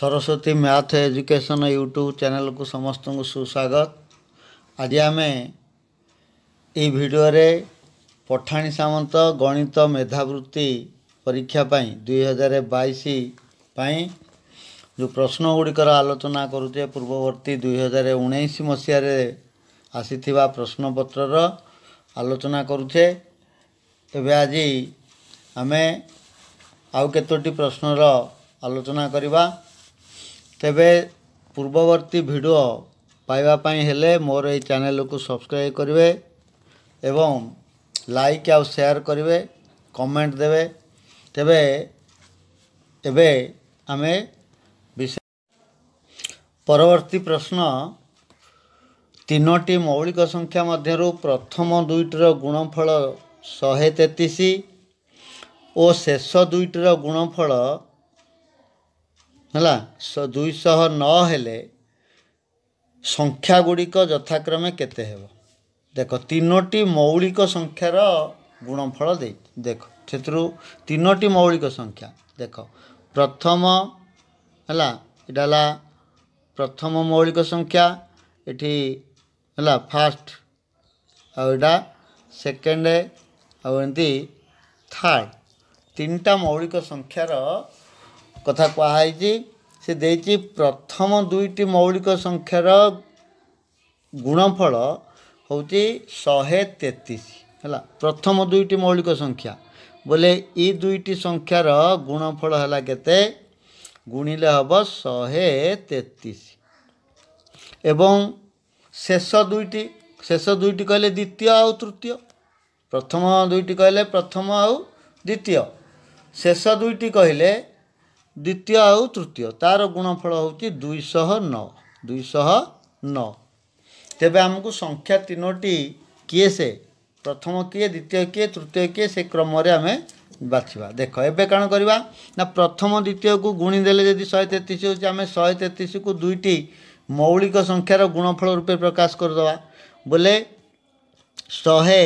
Saraswati math education YouTube ଚ୍ୟାନେଲ୍କୁ ସମସ୍ତଙ୍କୁ ସୁସ୍ୱାଗତ ଆଜି ଆମେ ଏଇ ଭିଡ଼ିଓରେ ପଠାଣି ସାମନ୍ତ ଗଣିତ ମେଧାବୃତ୍ତି ପରୀକ୍ଷା ପାଇଁ ଦୁଇହଜାର ବାଇଶ ପାଇଁ ଯେଉଁ ପ୍ରଶ୍ନ ଗୁଡ଼ିକର ଆଲୋଚନା କରୁଛେ ପୂର୍ବବର୍ତ୍ତୀ ଦୁଇ ହଜାର ଉଣେଇଶ ମସିହାରେ ଆସିଥିବା ପ୍ରଶ୍ନପତ୍ରର ଆଲୋଚନା କରୁଛେ ଏବେ ଆଜି ଆମେ ଆଉ କେତୋଟି ପ୍ରଶ୍ନର ଆଲୋଚନା କରିବା ତେବେ ପୂର୍ବବର୍ତ୍ତୀ ଭିଡ଼ିଓ ପାଇବା ପାଇଁ ହେଲେ ମୋର ଏଇ ଚ୍ୟାନେଲକୁ ସବସ୍କ୍ରାଇବ୍ କରିବେ ଏବଂ ଲାଇକ୍ ଆଉ ସେୟାର କରିବେ କମେଣ୍ଟ ଦେବେ ତେବେ ଏବେ ଆମେ ବିଷୟ ପରବର୍ତ୍ତୀ ପ୍ରଶ୍ନ ତିନୋଟି ମୌଳିକ ସଂଖ୍ୟା ମଧ୍ୟରୁ ପ୍ରଥମ ଦୁଇଟିର ଗୁଣଫଳ ଶହେ ତେତିଶ ଓ ଶେଷ ଦୁଇଟିର ଗୁଣଫଳ ହେଲା ଦୁଇଶହ ନଅ ହେଲେ ସଂଖ୍ୟା ଗୁଡ଼ିକ ଯଥାକ୍ରମେ କେତେ ହେବ ଦେଖ ତିନୋଟି ମୌଳିକ ସଂଖ୍ୟାର ଗୁଣଫଳ ଦେଇ ଦେଖ ସେଥିରୁ ତିନୋଟି ମୌଳିକ ସଂଖ୍ୟା ଦେଖ ପ୍ରଥମ ହେଲା ଏଇଟା ହେଲା ପ୍ରଥମ ମୌଳିକ ସଂଖ୍ୟା ଏଠି ହେଲା ଫାଷ୍ଟ ଆଉ ଏଇଟା ସେକେଣ୍ଡ ଆଉ ଏମିତି ଥାର୍ଡ଼ ତିନିଟା ମୌଳିକ ସଂଖ୍ୟାର କଥା କୁହାହେଇଛି ସେ ଦେଇଛି ପ୍ରଥମ ଦୁଇଟି ମୌଳିକ ସଂଖ୍ୟାର ଗୁଣଫଳ ହେଉଛି ଶହେ ତେତିଶ ହେଲା ପ୍ରଥମ ଦୁଇଟି ମୌଳିକ ସଂଖ୍ୟା ବୋଲେ ଏ ଦୁଇଟି ସଂଖ୍ୟାର ଗୁଣଫଳ ହେଲା କେତେ ଗୁଣିଲେ ହେବ ଶହେ ତେତିଶ ଏବଂ ଶେଷ ଦୁଇଟି ଶେଷ ଦୁଇଟି କହିଲେ ଦ୍ୱିତୀୟ ଆଉ ତୃତୀୟ ପ୍ରଥମ ଦୁଇଟି କହିଲେ ପ୍ରଥମ ଆଉ ଦ୍ୱିତୀୟ ଶେଷ ଦୁଇଟି କହିଲେ ଦ୍ୱିତୀୟ ଆଉ ତୃତୀୟ ତା'ର ଗୁଣଫଳ ହେଉଛି ଦୁଇଶହ ନଅ ଦୁଇଶହ ନଅ ତେବେ ଆମକୁ ସଂଖ୍ୟା ତିନୋଟି କିଏ ସେ ପ୍ରଥମ କିଏ ଦ୍ୱିତୀୟ କିଏ ତୃତୀୟ କିଏ ସେ କ୍ରମରେ ଆମେ ବାଛିବା ଦେଖ ଏବେ କ'ଣ କରିବା ନା ପ୍ରଥମ ଦ୍ୱିତୀୟକୁ ଗୁଣି ଦେଲେ ଯଦି ଶହେ ତେତିଶ ହେଉଛି ଆମେ ଶହେ ତେତିଶକୁ ଦୁଇଟି ମୌଳିକ ସଂଖ୍ୟାର ଗୁଣଫଳ ରୂପେ ପ୍ରକାଶ କରିଦେବା ବୋଲେ ଶହେ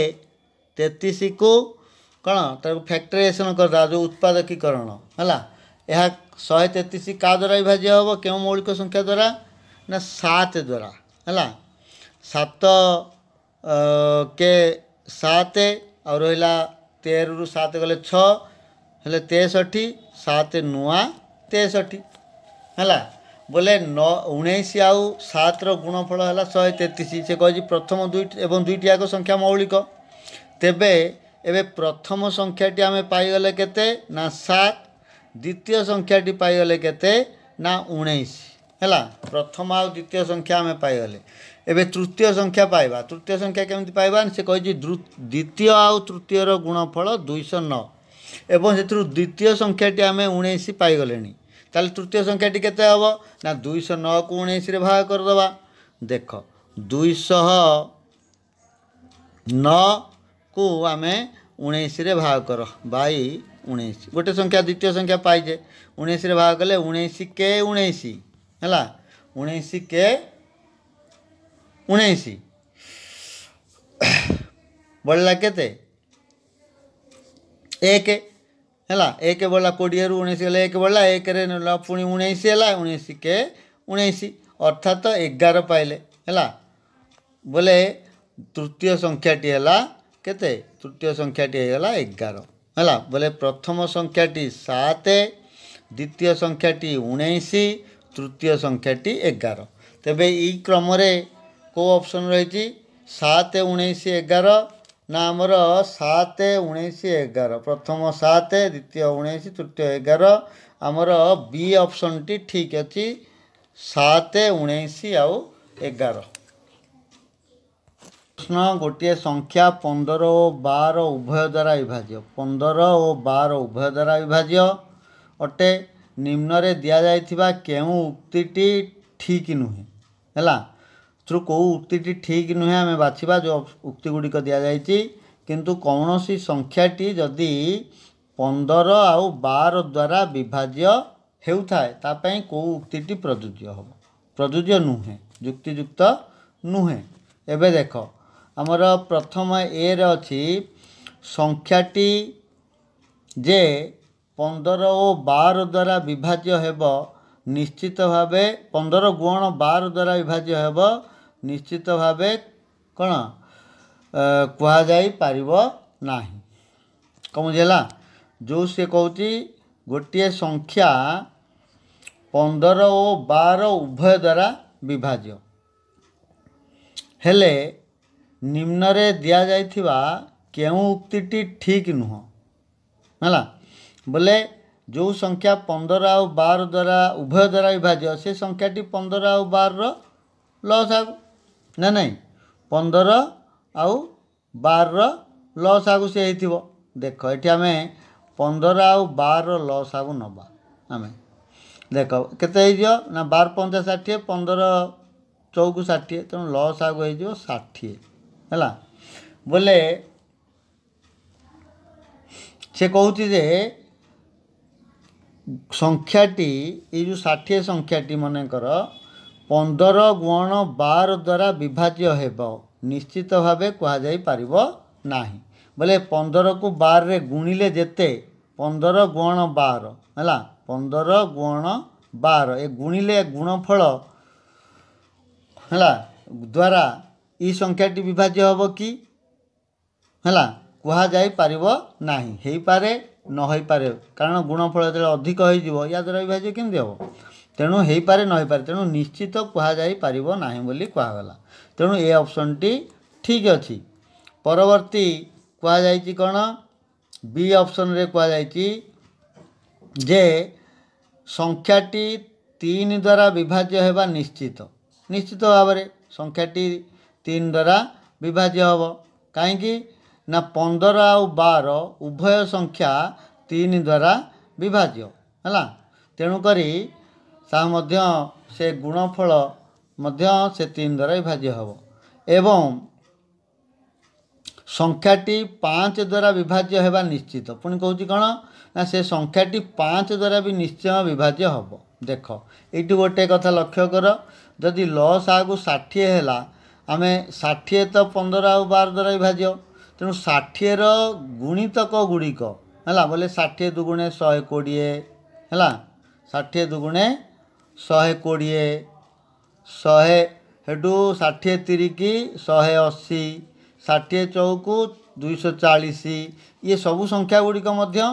ତେତିଶକୁ କ'ଣ ତାକୁ ଫ୍ୟାକ୍ଟ୍ରିଏସନ୍ କରିଦେବା ଯେଉଁ ଉତ୍ପାଦକୀକରଣ ହେଲା ଏହା शहे तेतीस का द्वारा विभाज्य हे क्यों मौलिक संख्या द्वारा ना सात द्वारा है सत के सात आ रहा तेरु रु सत गले छेसठ सात नुआ तेसठ है बोले न उन्नीस आउ सात गुणफल है शहे तेतीस से कह प्रथम दुई एवं दुईट आग संख्या मौलिक तेब एवं प्रथम संख्याटी आम पाई के सात দ্বিতীয় সংখ্যাটি পাইগলে কেতে না উনিশ ହେଲା ପ୍ରଥମ ଆଉ ଦ୍ୱିତୀୟ ସଂଖ୍ୟା ଆମେ ପାଇଗଲେ ଏବେ ତୃତୀୟ ସଂଖ୍ୟା ପାଇବା ତୃତୀୟ ସଂଖ୍ୟା କେମିତି ପାଇବା ସେ କହିଛି ଦ୍ୱିତୀୟ ଆଉ ତୃତୀୟର ଗୁଣଫଳ ଦୁଇଶହ ନଅ ଏବଂ ସେଥିରୁ ଦ୍ୱିତୀୟ ସଂଖ୍ୟାଟି ଆମେ ଉଣେଇଶ ପାଇଗଲେଣି ତାହେଲେ ତୃତୀୟ ସଂଖ୍ୟାଟି କେତେ ହେବ ନା ଦୁଇଶହ ନଅକୁ ଉଣେଇଶରେ ଭାଗ କରିଦେବା ଦେଖ ଦୁଇଶହ ନଅକୁ ଆମେ ଉଣେଇଶରେ ଭାଗ କର ବାଇ उन्ईश गोटे संख्या द्वितीय संख्या पाइजे उन्ईस भाग गले उन्ईस के उन्ईस है उन्ईस के उन्ईस बढ़ला के एक है एक बढ़ला कोड़े उन्ईस गले एक बढ़ला एक पुणी उन्ईस है उन्ईस के उन्ईस अर्थात एगार पाइले है बोले तृतीय संख्या के तृतीय संख्या होगा एगार ହେଲା ବୋଲେ ପ୍ରଥମ ସଂଖ୍ୟାଟି ସାତ ଦ୍ୱିତୀୟ ସଂଖ୍ୟାଟି ଉଣେଇଶ ତୃତୀୟ ସଂଖ୍ୟାଟି ଏଗାର ତେବେ ଏଇ କ୍ରମରେ କେଉଁ ଅପସନ୍ ରହିଛି ସାତ ଉଣେଇଶ ଏଗାର ନା ଆମର ସାତ ଉଣେଇଶ ଏଗାର ପ୍ରଥମ ସାତ ଦ୍ୱିତୀୟ ଉଣେଇଶ ତୃତୀୟ ଏଗାର ଆମର ବି ଅପସନ୍ଟି ଠିକ୍ ଅଛି ସାତ ଉଣେଇଶ ଆଉ ଏଗାର प्रश्न गोटे संख्या पंदर और बार उभय द्वारा विभाज्य पंदर और बार उभय द्वारा विभाज्य अटे निम्न दि जा उक्ति ठीक नुहे है कौ उक्ति ठीक नुहे आम बाछवा जो उक्ति गुड़िक दि जातु कौन सी संख्याटी जदि पंदर आउ बार द्वारा विभाज्य होता है होपाई कौ उक्ति प्रजोज्य हम प्रजोज्य नुहे जुक्तिजुक्त नुहे एवं देखो ଆମର ପ୍ରଥମ ଏରେ ଅଛି ସଂଖ୍ୟାଟି ଯେ ପନ୍ଦର ଓ ବାର ଦ୍ୱାରା ବିଭାଜ୍ୟ ହେବ ନିଶ୍ଚିତ ଭାବେ ପନ୍ଦର ଗୁଣ ବାର ଦ୍ୱାରା ବିଭାଜ୍ୟ ହେବ ନିଶ୍ଚିତ ଭାବେ କ'ଣ କୁହାଯାଇପାରିବ ନାହିଁ କ'ଣ ବୁଝିଲା ଯେଉଁ ସେ କହୁଛି ଗୋଟିଏ ସଂଖ୍ୟା ପନ୍ଦର ଓ ବାର ଉଭୟ ଦ୍ୱାରା ବିଭାଜ୍ୟ ହେଲେ निम्न दि जाइवा केक्ति ठीक नुह है बोले जो संख्या पंदर आ बार द्वारा उभय द्वारा विभाज्य से संख्या पंदर आ बार लस आगु ना ना पंदर आउ बार लस आगु से देख ये आम पंदर आ बार लस आगु नवा आम देख के ना बार पंचा षाठी पंदर चौक षाठी तेनाली लस आगे षाठी ହେଲା ବୋଲେ ସେ କହୁଛି ଯେ ସଂଖ୍ୟାଟି ଏ ଯେଉଁ ଷାଠିଏ ସଂଖ୍ୟାଟି ମନେକର ପନ୍ଦର ଗୁଣ ବାର ଦ୍ୱାରା ବିଭାଜ୍ୟ ହେବ ନିଶ୍ଚିତ ଭାବେ କୁହାଯାଇପାରିବ ନାହିଁ ବୋଲେ ପନ୍ଦରକୁ ବାରରେ ଗୁଣିଲେ ଯେତେ ପନ୍ଦର ଗୁଣ ବାର ହେଲା ପନ୍ଦର ଗୁଣ ବାର ଏ ଗୁଣିଲେ ଗୁଣଫଳ ହେଲା ଦ୍ୱାରା ଇ ସଂଖ୍ୟାଟି ବିଭାଜ୍ୟ ହେବ କି ହେଲା କୁହାଯାଇପାରିବ ନାହିଁ ହେଇପାରେ ନ ହେଇପାରେ କାରଣ ଗୁଣଫଳ ଯେତେବେଳେ ଅଧିକ ହେଇଯିବ ଏହାଦ୍ୱାରା ବିଭାଜ୍ୟ କେମିତି ହେବ ତେଣୁ ହେଇପାରେ ନ ହେଇପାରେ ତେଣୁ ନିଶ୍ଚିତ କୁହାଯାଇପାରିବ ନାହିଁ ବୋଲି କୁହାଗଲା ତେଣୁ ଏ ଅପସନ୍ଟି ଠିକ୍ ଅଛି ପରବର୍ତ୍ତୀ କୁହାଯାଇଛି କ'ଣ ବି ଅପସନ୍ରେ କୁହାଯାଇଛି ଯେ ସଂଖ୍ୟାଟି ତିନି ଦ୍ୱାରା ବିଭାଜ୍ୟ ହେବା ନିଶ୍ଚିତ ନିଶ୍ଚିତ ଭାବରେ ସଂଖ୍ୟାଟି ତିନି ଦ୍ୱାରା ବିଭାଜ୍ୟ ହେବ କାହିଁକି ନା ପନ୍ଦର ଆଉ ବାର ଉଭୟ ସଂଖ୍ୟା ତିନି ଦ୍ୱାରା ବିଭାଜ୍ୟ ହେଲା ତେଣୁକରି ତାହା ମଧ୍ୟ ସେ ଗୁଣଫଳ ମଧ୍ୟ ସେ ତିନି ଦ୍ୱାରା ବିଭାଜ୍ୟ ହେବ ଏବଂ ସଂଖ୍ୟାଟି ପାଞ୍ଚ ଦ୍ୱାରା ବିଭାଜ୍ୟ ହେବା ନିଶ୍ଚିତ ପୁଣି କହୁଛି କ'ଣ ନା ସେ ସଂଖ୍ୟାଟି ପାଞ୍ଚ ଦ୍ୱାରା ବି ନିଶ୍ଚୟ ବିଭାଜ୍ୟ ହେବ ଦେଖ ଏଇଠୁ ଗୋଟେ କଥା ଲକ୍ଷ୍ୟ କର ଯଦି ଲସ୍ ଆଗକୁ ଷାଠିଏ ହେଲା ଆମେ ଷାଠିଏ ତ ପନ୍ଦର ଆଉ ବାର ଦ୍ୱାରା ବିଭାଜ୍ୟ ତେଣୁ ଷାଠିଏର ଗୁଣିତକ ଗୁଡ଼ିକ ହେଲା ବୋଲେ ଷାଠିଏ ଦୁଗୁଣେ ଶହେ କୋଡ଼ିଏ ହେଲା ଷାଠିଏ ଦୁଗୁଣେ ଶହେ କୋଡ଼ିଏ ଶହେ ହେଠୁ ଷାଠିଏ ତିରିକି ଶହେ ଅଶୀ ଷାଠିଏ ଚଉକୁ ଦୁଇଶହ ଚାଳିଶ ଇଏ ସବୁ ସଂଖ୍ୟା ଗୁଡ଼ିକ ମଧ୍ୟ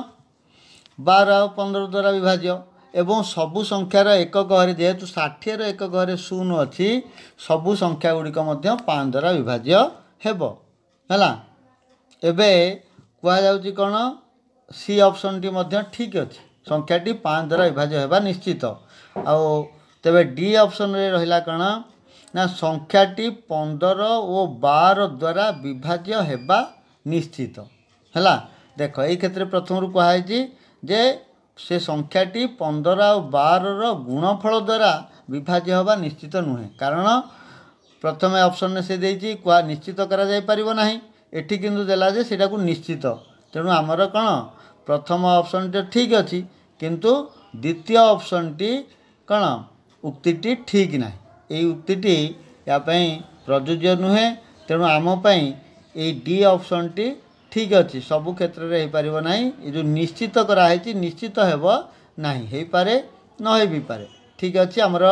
ବାର ଆଉ ପନ୍ଦର ଦ୍ୱାରା ବିଭାଜ୍ୟ ଏବଂ ସବୁ ସଂଖ୍ୟାର ଏକ ଘରେ ଯେହେତୁ ଷାଠିଏର ଏକ ଘରେ ଶୂନ ଅଛି ସବୁ ସଂଖ୍ୟା ଗୁଡ଼ିକ ମଧ୍ୟ ପାଞ୍ଚ ଦ୍ୱାରା ବିଭାଜ୍ୟ ହେବ ହେଲା ଏବେ କୁହାଯାଉଛି କ'ଣ ସି ଅପସନ୍ଟି ମଧ୍ୟ ଠିକ୍ ଅଛି ସଂଖ୍ୟାଟି ପାଞ୍ଚ ଦ୍ୱାରା ବିଭାଜ୍ୟ ହେବା ନିଶ୍ଚିତ ଆଉ ତେବେ ଡି ଅପସନ୍ରେ ରହିଲା କ'ଣ ନା ସଂଖ୍ୟାଟି ପନ୍ଦର ଓ ବାର ଦ୍ୱାରା ବିଭାଜ୍ୟ ହେବା ନିଶ୍ଚିତ ହେଲା ଦେଖ ଏଇ କ୍ଷେତ୍ରରେ ପ୍ରଥମରୁ କୁହାଯାଇଛି ଯେ ସେ ସଂଖ୍ୟାଟି ପନ୍ଦର ଆଉ ବାରର ଗୁଣଫଳ ଦ୍ୱାରା ବିଭାଜ୍ୟ ହେବା ନିଶ୍ଚିତ ନୁହେଁ କାରଣ ପ୍ରଥମେ ଅପସନ୍ରେ ସେ ଦେଇଛି କୁହା ନିଶ୍ଚିତ କରାଯାଇପାରିବ ନାହିଁ ଏଠି କିନ୍ତୁ ଦେଲା ଯେ ସେଇଟାକୁ ନିଶ୍ଚିତ ତେଣୁ ଆମର କ'ଣ ପ୍ରଥମ ଅପସନ୍ଟି ଠିକ୍ ଅଛି କିନ୍ତୁ ଦ୍ୱିତୀୟ ଅପସନ୍ଟି କ'ଣ ଉକ୍ତିଟି ଠିକ୍ ନାହିଁ ଏଇ ଉକ୍ତିଟି ୟା ପାଇଁ ପ୍ରଯୁଜ୍ୟ ନୁହେଁ ତେଣୁ ଆମ ପାଇଁ ଏଇ ଡି ଅପସନ୍ଟି ଠିକ୍ ଅଛି ସବୁ କ୍ଷେତ୍ରରେ ହେଇପାରିବ ନାହିଁ ଏ ଯେଉଁ ନିଶ୍ଚିତ କରାହେଇଛି ନିଶ୍ଚିତ ହେବ ନାହିଁ ହେଇପାରେ ନ ପାରେ ଠିକ୍ ଅଛି ଆମର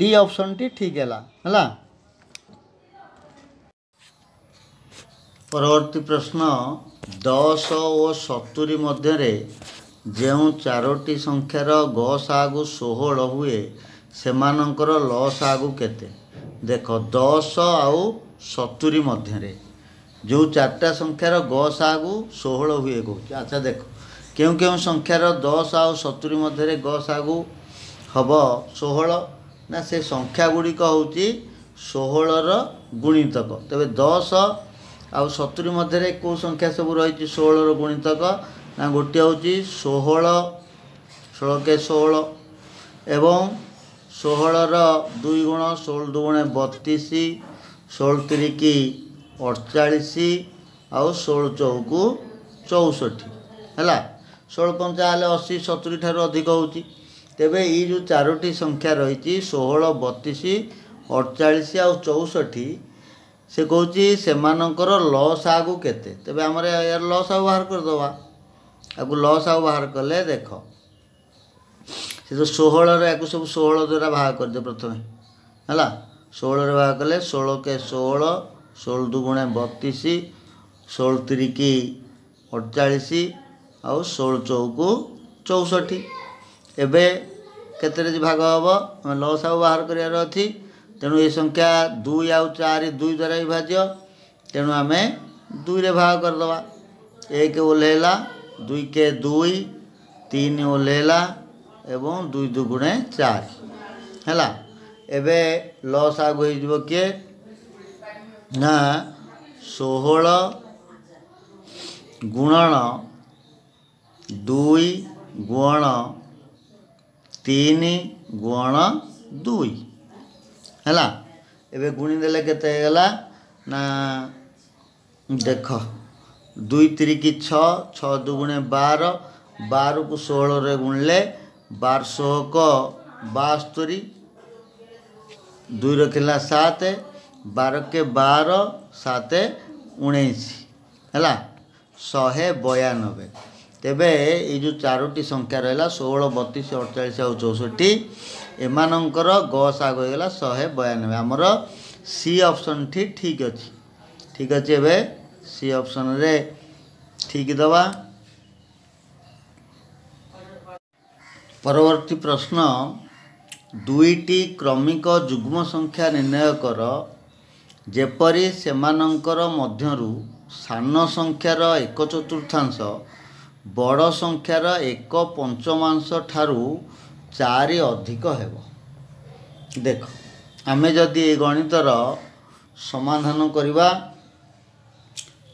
ଡି ଅପସନ୍ଟି ଠିକ୍ ହେଲା ହେଲା ପରବର୍ତ୍ତୀ ପ୍ରଶ୍ନ ଦଶ ଓ ସତୁରୀ ମଧ୍ୟରେ ଯେଉଁ ଚାରୋଟି ସଂଖ୍ୟାର ଗ ସାଗୁ ଷୋହଳ ହୁଏ ସେମାନଙ୍କର ଲସ୍ ସାଗୁ କେତେ ଦେଖ ଦଶ ଆଉ ସତୁରୀ ମଧ୍ୟରେ ଯେଉଁ ଚାରିଟା ସଂଖ୍ୟାର ଗ ସାହାକୁ ଷୋହଳ ହୁଏ କହୁଛି ଆଚ୍ଛା ଦେଖ କେଉଁ କେଉଁ ସଂଖ୍ୟାର ଦଶ ଆଉ ସତୁରି ମଧ୍ୟରେ ଗ ସାହାକୁ ହେବ ଷୋହଳ ନା ସେ ସଂଖ୍ୟା ଗୁଡ଼ିକ ହେଉଛି ଷୋହଳର ଗୁଣିତକ ତେବେ ଦଶ ଆଉ ସତୁରି ମଧ୍ୟରେ କେଉଁ ସଂଖ୍ୟା ସବୁ ରହିଛି ଷୋହଳର ଗୁଣିତକ ନା ଗୋଟିଏ ହେଉଛି ଷୋହଳ ଷୋହଳକେ ଷୋହଳ ଏବଂ ଷୋହଳର ଦୁଇ ଗୁଣ ଷୋହଳ ଦୁଇ ଗୁଣ ବତିଶ ଷୋହଳ ତିରିକି अड़चाश आोल चौक चौष्टि है षोल पंचा अशी सतुरी ठार अधिक तेबे ये जो चारोटी संख्या रही षोह बतीस अड़चाश आ चौष्टि से कहि से मानकर लस आगु के लस आग बाहर करदे आपको लस आग बाहर कले देख सी तो षोह या सब षोह द्वारा बाहर करदे प्रथम है षोह बाहर कले षोल के षोह षोल दुगुणे बतीस षोल तीक अड़चाश आोल चौक चौष्टि एवं कत भाग हम लसा बाहर करार तेणु ये संख्या दुई आ चार दुई द्वारा विभाज्य तेणु आम दुईरे भाग करदे एक ओल्हला दुई के दुई तीन ओल्हला दुई दुगुणे चार है लस आगे किए ନା ଷୋହଳ ଗୁଣନ ଦୁଇ ଗୁଣ ତିନି ଗୁଣ ଦୁଇ ହେଲା ଏବେ ଗୁଣିଦେଲେ କେତେ ହେଇଗଲା ନା ଦେଖ ଦୁଇ ତିରିକି ଛଅ ଛଅ ଦୁଗୁଣେ ବାର ବାରକୁ ଷୋହଳରେ ଗୁଣିଲେ ବାରଶହକ ବାସ୍ତରୀ ଦୁଇ ରଖିଲା ସାତ ବାରକେ ବାର ସାତେ ଉଣେଇଶ ହେଲା ଶହେ ବୟାନବେ ତେବେ ଏଇ ଯେଉଁ ଚାରୋଟି ସଂଖ୍ୟା ରହିଲା ଷୋହଳ ବତିଶ ଅଠଚାଳିଶ ଆଉ ଚଉଷଠି ଏମାନଙ୍କର ଗ ସାଗ ହେଇଗଲା ଶହେ ବୟାନବେ ଆମର ସି ଅପ୍ସନ୍ଠି ଠିକ୍ ଅଛି ଠିକ୍ ଅଛି ଏବେ ସି ଅପ୍ସନ୍ରେ ଠିକ୍ ଦେବା ପରବର୍ତ୍ତୀ ପ୍ରଶ୍ନ ଦୁଇଟି କ୍ରମିକ ଯୁଗ୍ମ ସଂଖ୍ୟା ନିର୍ଣ୍ଣୟ କର ଯେପରି ସେମାନଙ୍କର ମଧ୍ୟରୁ ସାନ ସଂଖ୍ୟାର ଏକ ଚତୁର୍ଥାଂଶ ବଡ଼ ସଂଖ୍ୟାର ଏକ ପଞ୍ଚମାଂଶ ଠାରୁ ଚାରି ଅଧିକ ହେବ ଦେଖ ଆମେ ଯଦି ଏ ଗଣିତର ସମାଧାନ କରିବା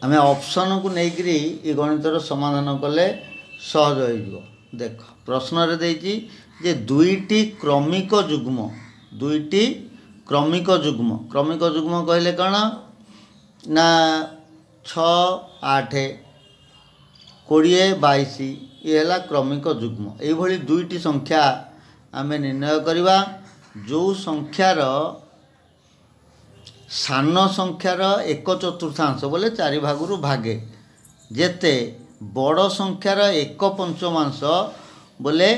ଆମେ ଅପସନକୁ ନେଇକରି ଏ ଗଣିତର ସମାଧାନ କଲେ ସହଜ ହୋଇଯିବ ଦେଖ ପ୍ରଶ୍ନରେ ଦେଇଛି ଯେ ଦୁଇଟି କ୍ରମିକ ଯୁଗ୍ମ ଦୁଇଟି କ୍ରମିକ ଯୁଗ୍ମ କ୍ରମିକ ଯୁଗ୍ମ କହିଲେ କ'ଣ ନା ଛଅ ଆଠ କୋଡ଼ିଏ ବାଇଶ ଇଏ ହେଲା କ୍ରମିକ ଯୁଗ୍ମ ଏଇଭଳି ଦୁଇଟି ସଂଖ୍ୟା ଆମେ ନିର୍ଣ୍ଣୟ କରିବା ଯେଉଁ ସଂଖ୍ୟାର ସାନ ସଂଖ୍ୟାର ଏକ ଚତୁର୍ଥାଂଶ ବୋଲେ ଚାରି ଭାଗରୁ ଭାଗେ ଯେତେ ବଡ଼ ସଂଖ୍ୟାର ଏକ ପଞ୍ଚମାଂଶ ବୋଲେ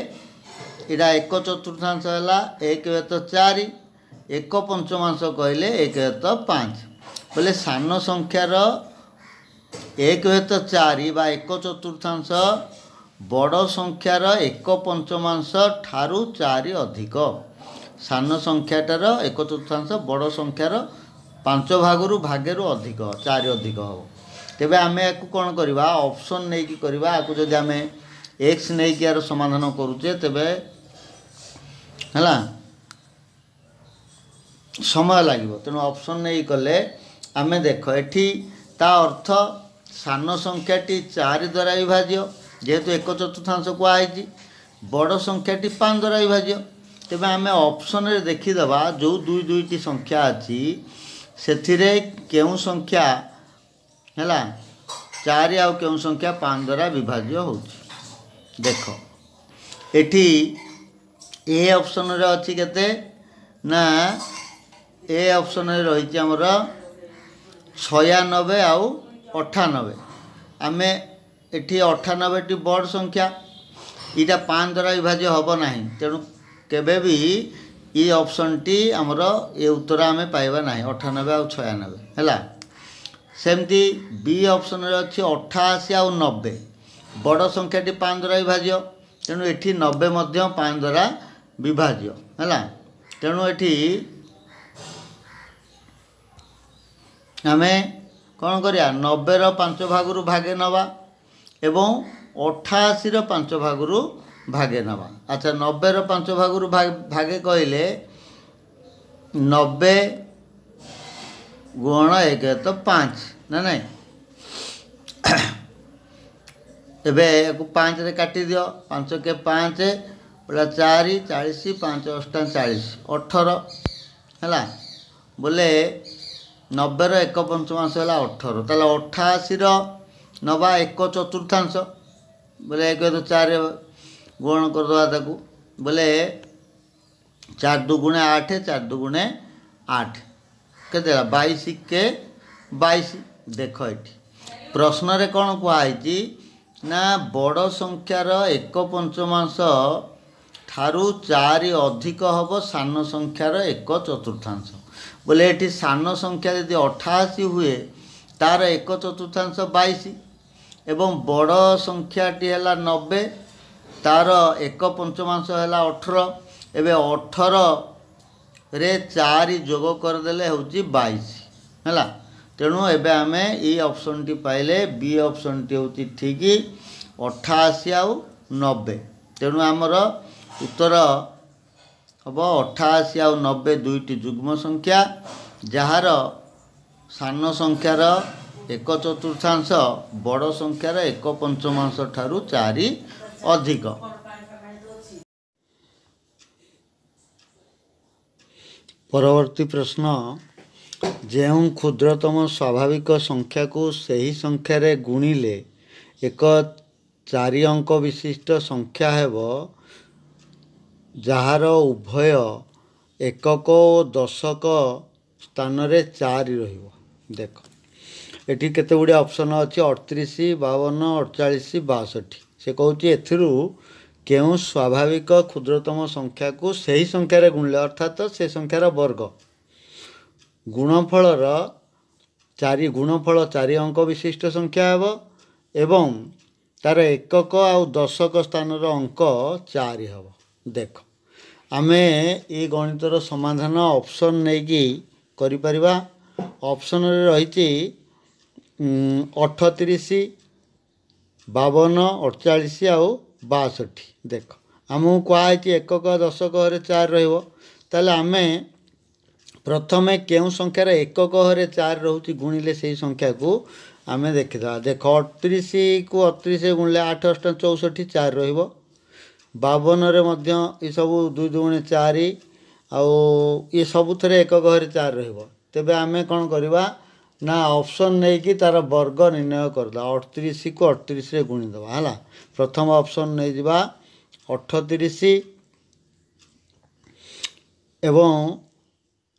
ଏଇଟା ଏକ ଚତୁର୍ଥାଂଶ ହେଲା ଏକ ଚାରି ଏକ ପଞ୍ଚମାଂଶ କହିଲେ ଏକ ହେତ ପାଞ୍ଚ ବୋଲେ ସାନ ସଂଖ୍ୟାର ଏକ ହେତ ଚାରି ବା ଏକ ଚତୁର୍ଥାଂଶ ବଡ଼ ସଂଖ୍ୟାର ଏକ ପଞ୍ଚମାଂଶ ଠାରୁ ଚାରି ଅଧିକ ସାନ ସଂଖ୍ୟାଟାର ଏକ ଚତୁର୍ଥାଂଶ ବଡ଼ ସଂଖ୍ୟାର ପାଞ୍ଚ ଭାଗରୁ ଭାଗରୁ ଅଧିକ ଚାରି ଅଧିକ ହେବ ତେବେ ଆମେ ଏହାକୁ କ'ଣ କରିବା ଅପସନ୍ ନେଇକି କରିବା ଏହାକୁ ଯଦି ଆମେ ଏକ୍ସ ନେଇକି ଏହାର ସମାଧାନ କରୁଛେ ତେବେ ହେଲା ସମୟ ଲାଗିବ ତେଣୁ ଅପସନ୍ ଏଇ କଲେ ଆମେ ଦେଖ ଏଠି ତା ଅର୍ଥ ସାନ ସଂଖ୍ୟାଟି ଚାରି ଦ୍ୱାରା ବିଭାଜ୍ୟ ଯେହେତୁ ଏକ ଚତୁର୍ଥାଂଶ କୁହାହେଇଛି ବଡ଼ ସଂଖ୍ୟାଟି ପାଞ୍ଚ ଦ୍ୱାରା ବିଭାଜ୍ୟ ତେବେ ଆମେ ଅପସନ୍ରେ ଦେଖିଦେବା ଯେଉଁ ଦୁଇ ଦୁଇଟି ସଂଖ୍ୟା ଅଛି ସେଥିରେ କେଉଁ ସଂଖ୍ୟା ହେଲା ଚାରି ଆଉ କେଉଁ ସଂଖ୍ୟା ପାଞ୍ଚ ଦ୍ୱାରା ବିଭାଜ୍ୟ ହେଉଛି ଦେଖ ଏଠି ଏ ଅପସନ୍ରେ ଅଛି କେତେ ନା ଏ ଅପସନ୍ରେ ରହିଛି ଆମର ଛୟାନବେ ଆଉ ଅଠାନବେ ଆମେ ଏଠି ଅଠାନବେଟି ବଡ଼ ସଂଖ୍ୟା ଏଇଟା ପାଞ୍ଚ ଦ୍ୱାରା ବିଭାଜ୍ୟ ହେବ ନାହିଁ ତେଣୁ କେବେ ବି ଏ ଅପସନ୍ଟି ଆମର ଏ ଉତ୍ତର ଆମେ ପାଇବା ନାହିଁ ଅଠାନବେ ଆଉ ଛୟାନବେ ହେଲା ସେମିତି ବି ଅପସନ୍ରେ ଅଛି ଅଠାଅଶୀ ଆଉ ନବେ ବଡ଼ ସଂଖ୍ୟାଟି ପାଞ୍ଚ ଦ୍ୱାରା ବିଭାଜ୍ୟ ତେଣୁ ଏଠି ନବେ ମଧ୍ୟ ପାଞ୍ଚ ଦ୍ୱାରା ବିଭାଜ୍ୟ ହେଲା ତେଣୁ ଏଠି ଆମେ କ'ଣ କରିବା ନବେର ପାଞ୍ଚ ଭାଗରୁ ଭାଗେ ନେବା ଏବଂ ଅଠାଅଶୀର ପାଞ୍ଚ ଭାଗରୁ ଭାଗେ ନେବା ଆଚ୍ଛା ନବେର ପାଞ୍ଚ ଭାଗରୁ ଭାଗେ କହିଲେ ନବେ ଗୁଣ ଏକ ତ ପାଞ୍ଚ ନା ନାଇଁ ଏବେ ୟାକୁ ପାଞ୍ଚରେ କାଟିଦିଅ ପାଞ୍ଚ କେ ପାଞ୍ଚ ପୁରା ଚାରି ଚାଳିଶ ପାଞ୍ଚ ଅଷ୍ଟା ଚାଳିଶ ଅଠର ହେଲା ବୋଲେ ନବେର ଏକ ପଞ୍ଚମାଂଶ ହେଲା ଅଠର ତାହେଲେ ଅଠାଅଶୀର ନବା ଏକ ଚତୁର୍ଥାଂଶ ବୋଲେ ଏକ ଚାରି ଗ୍ରହଣ କରିଦେବା ତାକୁ ବୋଲେ ଚାରି ଗୁଣେ ଆଠ ଚାରି ଗୁଣେ ଆଠ କେତେ ହେଲା ବାଇଶ କେ ବାଇଶ ଦେଖ ଏଠି ପ୍ରଶ୍ନରେ କ'ଣ କୁହାହେଇଛି ନା ବଡ଼ ସଂଖ୍ୟାର ଏକ ପଞ୍ଚମାଂଶ ଠାରୁ ଚାରି ଅଧିକ ହେବ ସାନ ସଂଖ୍ୟାର ଏକ ଚତୁର୍ଥାଂଶ ବୋଲେ ଏଠି ସାନ ସଂଖ୍ୟା ଯଦି ଅଠାଅଶୀ ହୁଏ ତା'ର ଏକ ଚତୁର୍ଥାଂଶ ବାଇଶ ଏବଂ ବଡ଼ ସଂଖ୍ୟାଟି ହେଲା ନବେ ତା'ର ଏକ ପଞ୍ଚମାଂଶ ହେଲା ଅଠର ଏବେ ଅଠରରେ ଚାରି ଯୋଗ କରିଦେଲେ ହେଉଛି ବାଇଶ ହେଲା ତେଣୁ ଏବେ ଆମେ ଏଇ ଅପସନ୍ଟି ପାଇଲେ ବି ଅପସନ୍ଟି ହେଉଛି ଠିକ୍ ଅଠାଅଶୀ ଆଉ ନବେ ତେଣୁ ଆମର ଉତ୍ତର ହେବ ଅଠାଅଶୀ ଆଉ ନବେ ଦୁଇଟି ଯୁଗ୍ମ ସଂଖ୍ୟା ଯାହାର ସାନ ସଂଖ୍ୟାର ଏକ ଚତୁର୍ଥାଂଶ ବଡ଼ ସଂଖ୍ୟାର ଏକ ପଞ୍ଚମାଂଶ ଠାରୁ ଚାରି ଅଧିକ ପରବର୍ତ୍ତୀ ପ୍ରଶ୍ନ ଯେଉଁ କ୍ଷୁଦ୍ରତମ ସ୍ୱାଭାବିକ ସଂଖ୍ୟାକୁ ସେହି ସଂଖ୍ୟାରେ ଗୁଣିଲେ ଏକ ଚାରି ଅଙ୍କ ବିଶିଷ୍ଟ ସଂଖ୍ୟା ହେବ ଯାହାର ଉଭୟ ଏକକ ଓ ଦଶକ ସ୍ଥାନରେ ଚାରି ରହିବ ଦେଖ ଏଠି କେତେ ଗୁଡ଼ିଏ ଅପସନ୍ ଅଛି ଅଠତିରିଶ ବାବନ ଅଠଚାଳିଶ ବାଷଠି ସେ କହୁଛି ଏଥିରୁ କେଉଁ ସ୍ୱାଭାବିକ କ୍ଷୁଦ୍ରତମ ସଂଖ୍ୟାକୁ ସେହି ସଂଖ୍ୟାରେ ଗୁଣିଲେ ଅର୍ଥାତ୍ ସେ ସଂଖ୍ୟାର ବର୍ଗ ଗୁଣଫଳର ଚାରି ଗୁଣଫଳ ଚାରି ଅଙ୍କ ବିଶିଷ୍ଟ ସଂଖ୍ୟା ହେବ ଏବଂ ତା'ର ଏକକ ଆଉ ଦଶକ ସ୍ଥାନର ଅଙ୍କ ଚାରି ହେବ ଦେଖ ଆମେ ଏ ଗଣିତର ସମାଧାନ ଅପସନ୍ ନେଇକି କରିପାରିବା ଅପସନ୍ରେ ରହିଛି ଅଠତିରିଶ ବାବନ ଅଠଚାଳିଶ ଆଉ ବାଷଠି ଦେଖ ଆମକୁ କୁହାହେଇଛି ଏକକ ଦଶକ ଘରେ ଚାରି ରହିବ ତାହେଲେ ଆମେ ପ୍ରଥମେ କେଉଁ ସଂଖ୍ୟାରେ ଏକକ ଘରେ ଚାରି ରହୁଛି ଗୁଣିଲେ ସେହି ସଂଖ୍ୟାକୁ ଆମେ ଦେଖିଦେବା ଦେଖ ଅଠତିରିଶକୁ ଅଠତିରିଶ ଗୁଣିଲେ ଆଠ ଅଷ୍ଟ ଚଉଷଠି ଚାରି ରହିବ ବାବନରେ ମଧ୍ୟ ଏସବୁ ଦୁଇ ଦୁଇ ଚାରି ଆଉ ଏ ସବୁଥିରେ ଏକ ଘରେ ଚାରି ରହିବ ତେବେ ଆମେ କ'ଣ କରିବା ନା ଅପସନ୍ ନେଇକି ତା'ର ବର୍ଗ ନିର୍ଣ୍ଣୟ କରିଦେବା ଅଠତିରିଶକୁ ଅଠତିରିଶରେ ଗୁଣିଦେବା ହେଲା ପ୍ରଥମ ଅପସନ୍ ନେଇଯିବା ଅଠତିରିଶ ଏବଂ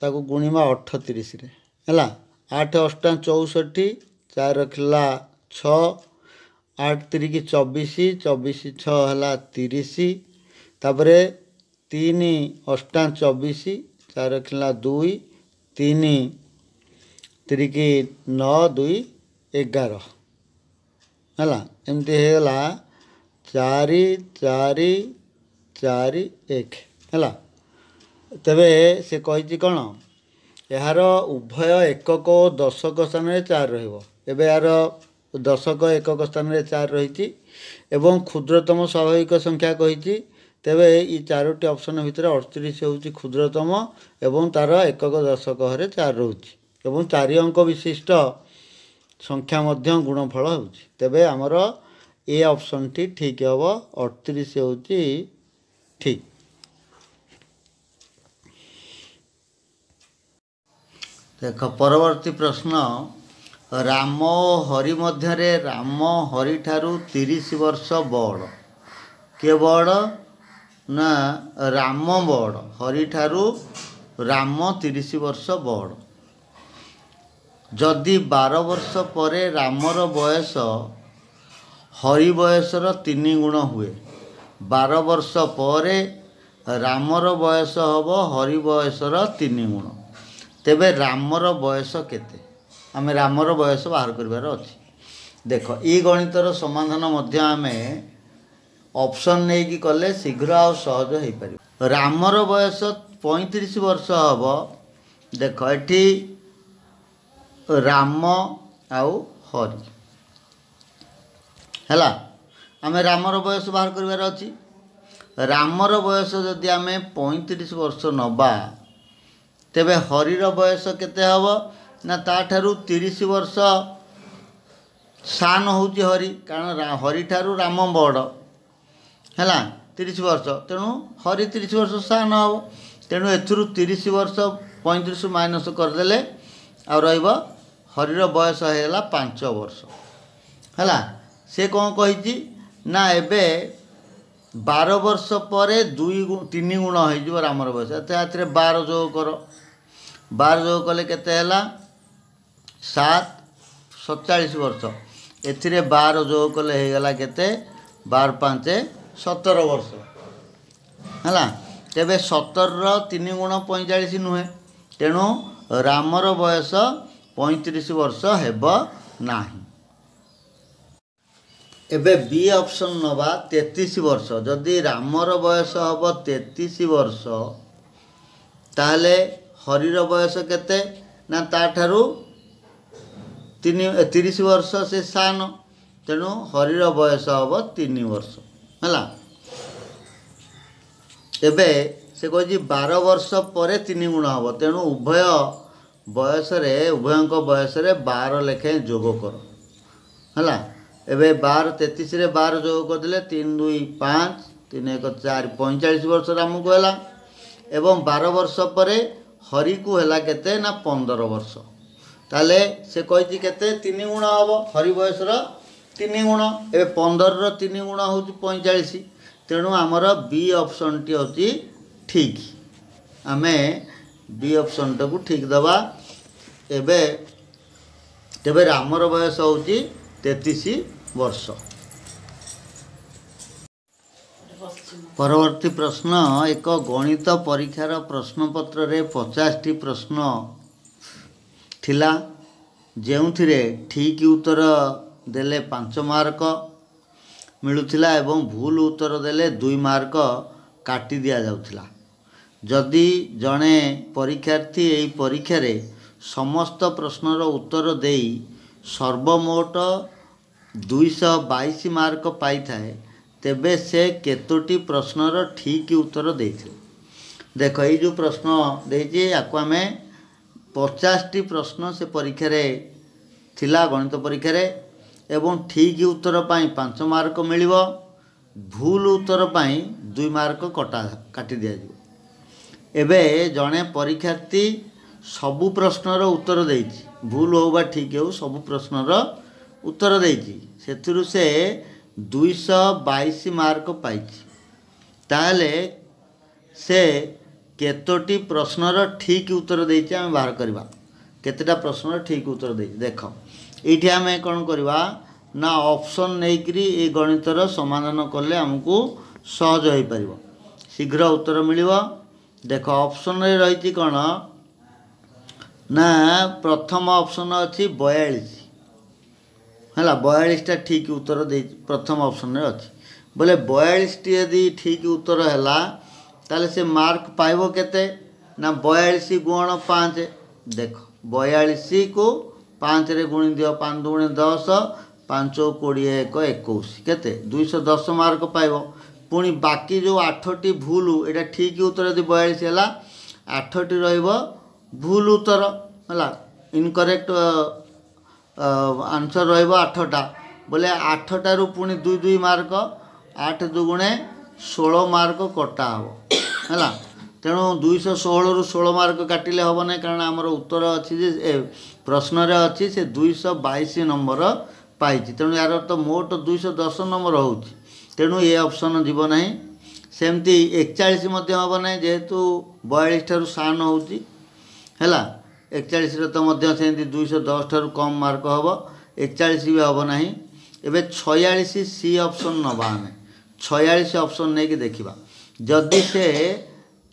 ତାକୁ ଗୁଣିବା ଅଠତିରିଶରେ ହେଲା ଆଠ ଅଷ୍ଟା ଚଉଷଠି ଚାରି ରଖିଲା ଛଅ ଆଠ ତିରିକି ଚବିଶ ଚବିଶ ଛଅ ହେଲା ତିରିଶ ତାପରେ ତିନି ଅଷ୍ଟା ଚବିଶ ଚାରି ଖେଳିଲା ଦୁଇ ତିନି ତିରିକି ନଅ ଦୁଇ ଏଗାର ହେଲା ଏମିତି ହେଇଗଲା ଚାରି ଚାରି ଚାରି ଏକ ହେଲା ତେବେ ସେ କହିଛି କ'ଣ ଏହାର ଉଭୟ ଏକକ ଓ ଦଶକ ସ୍ଥାନରେ ଚାରି ରହିବ ଏବେ ଏହାର ଦଶକ ଏକକ ସ୍ଥାନରେ ଚାରି ରହିଛି ଏବଂ କ୍ଷୁଦ୍ରତମ ସ୍ୱାଭାବିକ ସଂଖ୍ୟା କହିଛି ତେବେ ଏଇ ଚାରୋଟି ଅପସନ୍ ଭିତରେ ଅଠତିରିଶ ହେଉଛି କ୍ଷୁଦ୍ରତମ ଏବଂ ତା'ର ଏକକ ଦଶକରେ ଚାରି ରହୁଛି ଏବଂ ଚାରି ଅଙ୍କ ବିଶିଷ୍ଟ ସଂଖ୍ୟା ମଧ୍ୟ ଗୁଣଫଳ ହେଉଛି ତେବେ ଆମର ଏ ଅପସନ୍ଟି ଠିକ୍ ହେବ ଅଠତିରିଶ ହେଉଛି ଠିକ୍ ଦେଖ ପରବର୍ତ୍ତୀ ପ୍ରଶ୍ନ ରାମ ଓ ହରି ମଧ୍ୟରେ ରାମ ହରିଠାରୁ ତିରିଶ ବର୍ଷ ବଡ଼ କିଏ ବଡ଼ ନା ରାମ ବଡ଼ ହରିଠାରୁ ରାମ ତିରିଶ ବର୍ଷ ବଡ଼ ଯଦି ବାର ବର୍ଷ ପରେ ରାମର ବୟସ ହରି ବୟସର ତିନି ଗୁଣ ହୁଏ ବାର ବର୍ଷ ପରେ ରାମର ବୟସ ହେବ ହରି ବୟସର ତିନି ଗୁଣ ତେବେ ରାମର ବୟସ କେତେ ଆମେ ରାମର ବୟସ ବାହାର କରିବାର ଅଛି ଦେଖ ଏ ଗଣିତର ସମାଧାନ ମଧ୍ୟ ଆମେ ଅପସନ୍ ନେଇକି କଲେ ଶୀଘ୍ର ଆଉ ସହଜ ହେଇପାରିବ ରାମର ବୟସ ପଇଁତିରିଶ ବର୍ଷ ହେବ ଦେଖ ଏଠି ରାମ ଆଉ ହରି ହେଲା ଆମେ ରାମର ବୟସ ବାହାର କରିବାର ଅଛି ରାମର ବୟସ ଯଦି ଆମେ ପଇଁତିରିଶ ବର୍ଷ ନେବା ତେବେ ହରିର ବୟସ କେତେ ହେବ ନା ତା'ଠାରୁ ତିରିଶ ବର୍ଷ ସାନ ହେଉଛି ହରି କାରଣ ହରିଠାରୁ ରାମ ବଡ଼ ହେଲା ତିରିଶ ବର୍ଷ ତେଣୁ ହରି ତିରିଶ ବର୍ଷ ସାନ ହେବ ତେଣୁ ଏଥିରୁ ତିରିଶ ବର୍ଷ ପଇଁତିରିଶ ମାଇନସ୍ କରିଦେଲେ ଆଉ ରହିବ ହରିର ବୟସ ହେଇଗଲା ପାଞ୍ଚ ବର୍ଷ ହେଲା ସେ କ'ଣ କହିଛି ନା ଏବେ ବାର ବର୍ଷ ପରେ ଦୁଇ ତିନି ଗୁଣ ହେଇଯିବ ରାମର ବୟସ ତା'ଥିରେ ବାର ଯୋଗ କର ବାର ଯୋଗ କଲେ କେତେ ହେଲା ସାତ ସତଚାଳିଶ ବର୍ଷ ଏଥିରେ ବାର ଯୋଗ କଲେ ହେଇଗଲା କେତେ ବାର ପାଞ୍ଚ ସତର ବର୍ଷ ହେଲା ତେବେ ସତରର ତିନି ଗୁଣ ପଇଁଚାଳିଶ ନୁହେଁ ତେଣୁ ରାମର ବୟସ ପଇଁତିରିଶ ବର୍ଷ ହେବ ନାହିଁ ଏବେ ବି ଅପସନ୍ ନେବା ତେତିଶ ବର୍ଷ ଯଦି ରାମର ବୟସ ହେବ ତେତିଶ ବର୍ଷ ତାହେଲେ ହରିର ବୟସ କେତେ ନା ତାଠାରୁ ତିନି ତିରିଶ ବର୍ଷ ସେ ସାନ ତେଣୁ ହରିର ବୟସ ହେବ ତିନି ବର୍ଷ ହେଲା ଏବେ ସେ କହୁଛି ବାର ବର୍ଷ ପରେ ତିନି ଗୁଣ ହେବ ତେଣୁ ଉଭୟ ବୟସରେ ଉଭୟଙ୍କ ବୟସରେ ବାର ଲେଖାଏଁ ଯୋଗ କର ହେଲା ଏବେ ବାର ତେତିଶରେ ବାର ଯୋଗ କରିଦେଲେ ତିନି ଦୁଇ ପାଞ୍ଚ ତିନି ଏକ ଚାରି ପଇଁଚାଳିଶ ବର୍ଷ ରାମକୁ ହେଲା ଏବଂ ବାର ବର୍ଷ ପରେ ହରିକୁ ହେଲା କେତେ ନା ପନ୍ଦର ବର୍ଷ ତାହେଲେ ସେ କହିଛି କେତେ ତିନି ଗୁଣ ହେବ ହରି ବୟସର ତିନି ଗୁଣ ଏବେ ପନ୍ଦରର ତିନି ଗୁଣ ହେଉଛି ପଇଁଚାଳିଶ ତେଣୁ ଆମର ବି ଅପସନ୍ଟି ହେଉଛି ଠିକ୍ ଆମେ ବି ଅପସନ୍ଟାକୁ ଠିକ୍ ଦେବା ଏବେ ତେବେ ରାମର ବୟସ ହେଉଛି ତେତିଶ ବର୍ଷ ପରବର୍ତ୍ତୀ ପ୍ରଶ୍ନ ଏକ ଗଣିତ ପରୀକ୍ଷାର ପ୍ରଶ୍ନପତ୍ରରେ ପଚାଶଟି ପ୍ରଶ୍ନ ଥିଲା ଯେଉଁଥିରେ ଠିକ୍ ଉତ୍ତର ଦେଲେ ପାଞ୍ଚ ମାର୍କ ମିଳୁଥିଲା ଏବଂ ଭୁଲ ଉତ୍ତର ଦେଲେ ଦୁଇ ମାର୍କ କାଟି ଦିଆଯାଉଥିଲା ଯଦି ଜଣେ ପରୀକ୍ଷାର୍ଥୀ ଏହି ପରୀକ୍ଷାରେ ସମସ୍ତ ପ୍ରଶ୍ନର ଉତ୍ତର ଦେଇ ସର୍ବମୋଟ ଦୁଇଶହ ବାଇଶ ମାର୍କ ପାଇଥାଏ ତେବେ ସେ କେତୋଟି ପ୍ରଶ୍ନର ଠିକ୍ ଉତ୍ତର ଦେଇଥିଲେ ଦେଖ ଏଇ ଯେଉଁ ପ୍ରଶ୍ନ ଦେଇଛି ୟାକୁ ଆମେ ପଚାଶଟି ପ୍ରଶ୍ନ ସେ ପରୀକ୍ଷାରେ ଥିଲା ଗଣିତ ପରୀକ୍ଷାରେ ଏବଂ ଠିକ୍ ଉତ୍ତର ପାଇଁ ପାଞ୍ଚ ମାର୍କ ମିଳିବ ଭୁଲ ଉତ୍ତର ପାଇଁ ଦୁଇ ମାର୍କ କଟା କାଟି ଦିଆଯିବ ଏବେ ଜଣେ ପରୀକ୍ଷାର୍ଥୀ ସବୁ ପ୍ରଶ୍ନର ଉତ୍ତର ଦେଇଛି ଭୁଲ ହେଉ ବା ଠିକ୍ ହେଉ ସବୁ ପ୍ରଶ୍ନର ଉତ୍ତର ଦେଇଛି ସେଥିରୁ ସେ ଦୁଇଶହ ବାଇଶ ମାର୍କ ପାଇଛି ତାହେଲେ ସେ କେତୋଟି ପ୍ରଶ୍ନର ଠିକ୍ ଉତ୍ତର ଦେଇଛି ଆମେ ବାହାର କରିବା କେତେଟା ପ୍ରଶ୍ନର ଠିକ୍ ଉତ୍ତର ଦେଇଛି ଦେଖ ଏଇଠି ଆମେ କ'ଣ କରିବା ନା ଅପସନ୍ ନେଇକରି ଏ ଗଣିତର ସମାଧାନ କଲେ ଆମକୁ ସହଜ ହୋଇପାରିବ ଶୀଘ୍ର ଉତ୍ତର ମିଳିବ ଦେଖ ଅପସନ୍ରେ ରହିଛି କ'ଣ ନା ପ୍ରଥମ ଅପସନ୍ ଅଛି ବୟାଳିଶ ହେଲା ବୟାଳିଶଟା ଠିକ୍ ଉତ୍ତର ଦେଇ ପ୍ରଥମ ଅପସନ୍ରେ ଅଛି ବୋଲେ ବୟାଳିଶଟି ଯଦି ଠିକ୍ ଉତ୍ତର ହେଲା তাহলে সে মার্ক পাইব কেতে না বয়ালিশ গুণ পাঁচ দেখ বয়ালিশকু পাঁচরে গুণি দিও পাঁচ দুগুণে দশ পাঁচ কোড়িয়ে এক একুশ কেতে দুইশ দশ মার্ক পাইব পুଣି ବାକି ଯେଉଁ ଆଠଟି ଭୁଲ ଏଇଟା ଠିକ୍ ଉତ୍ତର ଯଦି ବୟାଳିଶ ହେଲା ଆଠଟି ରହିବ ଭୁଲ ଉତ୍ତର ହେଲା ଇନକରେକ୍ଟ ଆନ୍ସର୍ ରହିବ ଆଠଟା ବୋଲେ ଆଠଟାରୁ ପୁଣି ଦୁଇ ଦୁଇ ମାର୍କ ଆଠ ଦୁଗୁଣେ ষোল ମାର୍କ କଟା ହେବ ହେଲା ତେଣୁ ଦୁଇଶହ ଷୋହଳରୁ ଷୋହଳ ମାର୍କ କାଟିଲେ ହେବ ନାହିଁ କାରଣ ଆମର ଉତ୍ତର ଅଛି ଯେ ଏ ପ୍ରଶ୍ନରେ ଅଛି ସେ ଦୁଇଶହ ବାଇଶ ନମ୍ବର ପାଇଛି ତେଣୁ ଏହାର ତ ମୋଟ ଦୁଇଶହ ଦଶ ନମ୍ବର ହେଉଛି ତେଣୁ ଏ ଅପସନ୍ ଯିବ ନାହିଁ ସେମିତି ଏକଚାଳିଶ ମଧ୍ୟ ହେବ ନାହିଁ ଯେହେତୁ ବୟାଳିଶ ଠାରୁ ସାନ ହେଉଛି ହେଲା ଏକଚାଳିଶରେ ତ ମଧ୍ୟ ସେମିତି ଦୁଇଶହ ଦଶ ଠାରୁ କମ୍ ମାର୍କ ହେବ ଏକଚାଳିଶ ବି ହେବ ନାହିଁ ଏବେ ଛୟାଳିଶ ସି ଅପସନ୍ ନେବା ଆମେ छयास अपसन नहीं कि देखा जदि से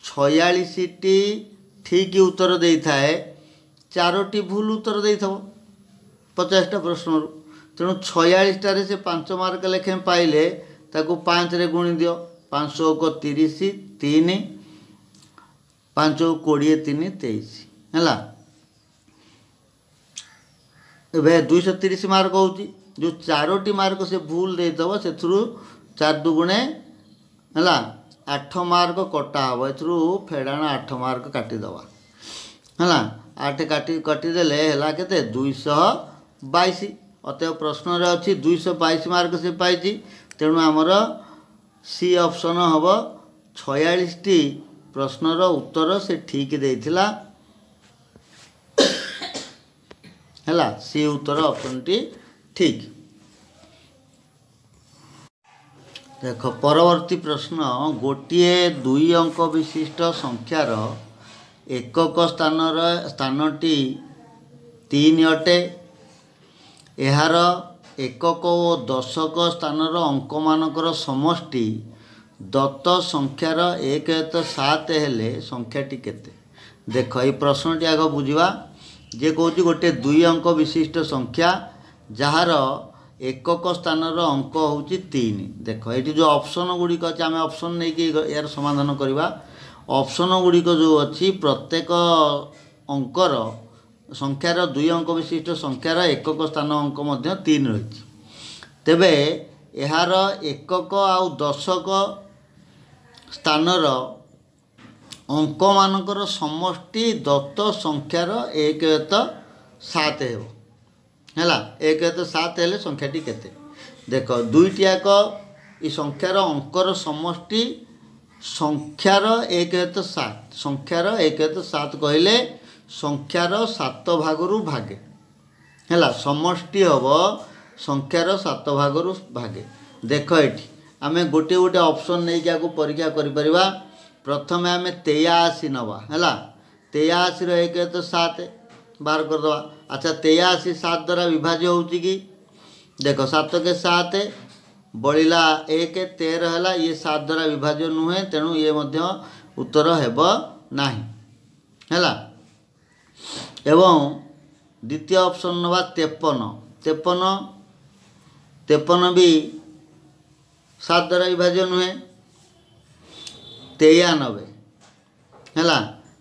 छयास ठीक उत्तर दे था चारोटी भूल उत्तर दे थ पचासटा प्रश्न तेणु छयासटा से पांच मार्क लेखें पाइले पाँच रे गुणी दि पांच तीस तीन पांच कोड़े तीन तेईस है दुई तीस मार्क हो जो चारोटी मार्क से भूल देदेव से ଚାରି ଦୁଗୁଣେ ହେଲା ଆଠ ମାର୍କ କଟା ହେବ ଏଥିରୁ ଫେଡ଼ାଣ ଆଠ ମାର୍କ କାଟିଦେବା ହେଲା ଆଠ କାଟି କାଟିଦେଲେ ହେଲା କେତେ ଦୁଇଶହ ବାଇଶ ଅତ୍ୟ ପ୍ରଶ୍ନରେ ଅଛି ଦୁଇଶହ ବାଇଶ ମାର୍କ ସେ ପାଇଛି ତେଣୁ ଆମର ସି ଅପସନ୍ ହେବ ଛୟାଳିଶଟି ପ୍ରଶ୍ନର ଉତ୍ତର ସେ ଠିକ୍ ଦେଇଥିଲା ହେଲା ସି ଉତ୍ତର ଅପସନ୍ଟି ଠିକ୍ ଦେଖ ପରବର୍ତ୍ତୀ ପ୍ରଶ୍ନ ଗୋଟିଏ ଦୁଇ ଅଙ୍କ ବିଶିଷ୍ଟ ସଂଖ୍ୟାର ଏକକ ସ୍ଥାନର ସ୍ଥାନଟି ତିନି ଅଟେ ଏହାର ଏକକ ଓ ଦଶକ ସ୍ଥାନର ଅଙ୍କମାନଙ୍କର ସମଷ୍ଟି ଦତ୍ତ ସଂଖ୍ୟାର ଏକ ସାତ ହେଲେ ସଂଖ୍ୟାଟି କେତେ ଦେଖ ଏଇ ପ୍ରଶ୍ନଟି ଆଗ ବୁଝିବା ଯେ କହୁଛି ଗୋଟିଏ ଦୁଇ ଅଙ୍କ ବିଶିଷ୍ଟ ସଂଖ୍ୟା ଯାହାର ଏକକ ସ୍ଥାନର ଅଙ୍କ ହେଉଛି ତିନି ଦେଖ ଏଇଠି ଯେଉଁ ଅପସନ୍ ଗୁଡ଼ିକ ଅଛି ଆମେ ଅପସନ୍ ନେଇକି ଏହାର ସମାଧାନ କରିବା ଅପସନ୍ ଗୁଡ଼ିକ ଯେଉଁ ଅଛି ପ୍ରତ୍ୟେକ ଅଙ୍କର ସଂଖ୍ୟାର ଦୁଇ ଅଙ୍କ ବିଶିଷ୍ଟ ସଂଖ୍ୟାର ଏକକ ସ୍ଥାନ ଅଙ୍କ ମଧ୍ୟ ତିନି ରହିଛି ତେବେ ଏହାର ଏକକ ଆଉ ଦଶକ ସ୍ଥାନର ଅଙ୍କମାନଙ୍କର ସମଷ୍ଟି ଦତ୍ତ ସଂଖ୍ୟାର ଏକ ସାତ ହେବ है एक तो सात है संख्याटी के देख दुईट संख्यार अंकर समि संख्यार एक तो सात संख्यार एक तो सात कहले संख्यार सत भागर भागे है समि हम संख्यार सत रु भागे देख ये आम गोटे गोटे अपसन नहीं क्या परीक्षा कर प्रथम आम तेयाशी नवा है तेयाशी एक तो सात बाहर करदे अच्छा तेयासी सात द्वारा विभाज्य हो देख सात के सात बढ़ला एक तेरह है ये सात द्वारा विभाज्य नुहे तेणु ये उत्तर है एवं द्वितीय ऑप्शन नवा तेपन तेपन तेपन भी सात द्वारा विभाज्य नुहे तेयानबे है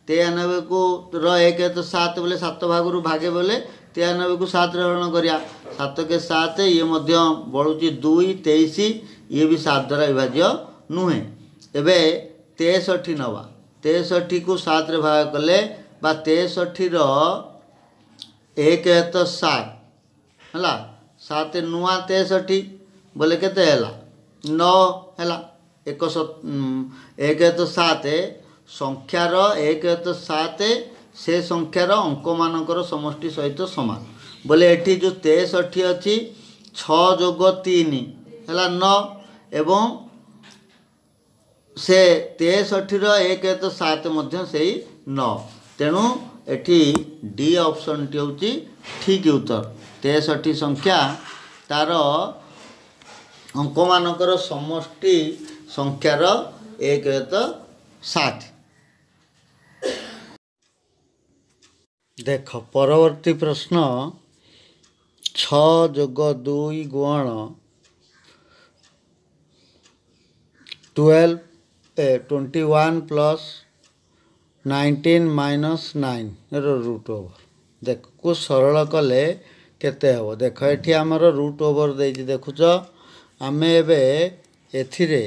तेयानबे को एक तो सात बोले सात भाग रु भागे बोले तेयानबे को सात ग्रहण कराया सात के सात ये बढ़ुची दुई तेईस ये भी सात द्वारा विभाज्य नुहे एवं तेसठी नवा तेसठी को सात भाग कले तेसठी एक तो सात है सात नुआ तेसठी बोले के नौ है एक सत एक तो सात ସଂଖ୍ୟାର ଏକ ତ ସାତ ସେ ସଂଖ୍ୟାର ଅଙ୍କମାନଙ୍କର ସମଷ୍ଟି ସହିତ ସମାନ ବୋଲେ ଏଠି ଯେଉଁ ତେଷଠି ଅଛି ଛଅ ଯୋଗ ତିନି ହେଲା ନଅ ଏବଂ ସେ ତେଷଠିର ଏକ ତ ସାତ ମଧ୍ୟ ସେଇ ନଅ ତେଣୁ ଏଠି ଡି ଅପସନ୍ଟି ହେଉଛି ଠିକ୍ ଉତ୍ତର ତେଷଠି ସଂଖ୍ୟା ତା'ର ଅଙ୍କମାନଙ୍କର ସମଷ୍ଟି ସଂଖ୍ୟାର ଏକ ତ ସାତ ଦେଖ ପରବର୍ତ୍ତୀ ପ୍ରଶ୍ନ ଛଅ ଯୋଗ ଦୁଇ ଗୁଣ ଟୁଏଲ୍ଭ ଏ twenty one plus nineteen minus ନାଇନ୍ର ରୁଟ୍ ଓଭର୍ ଦେଖକୁ ସରଳ କଲେ କେତେ ହେବ ଦେଖ ଏଠି ଆମର ରୁଟ୍ ଓଭର୍ ଦେଇଛି ଦେଖୁଛ ଆମେ ଏବେ ଏଥିରେ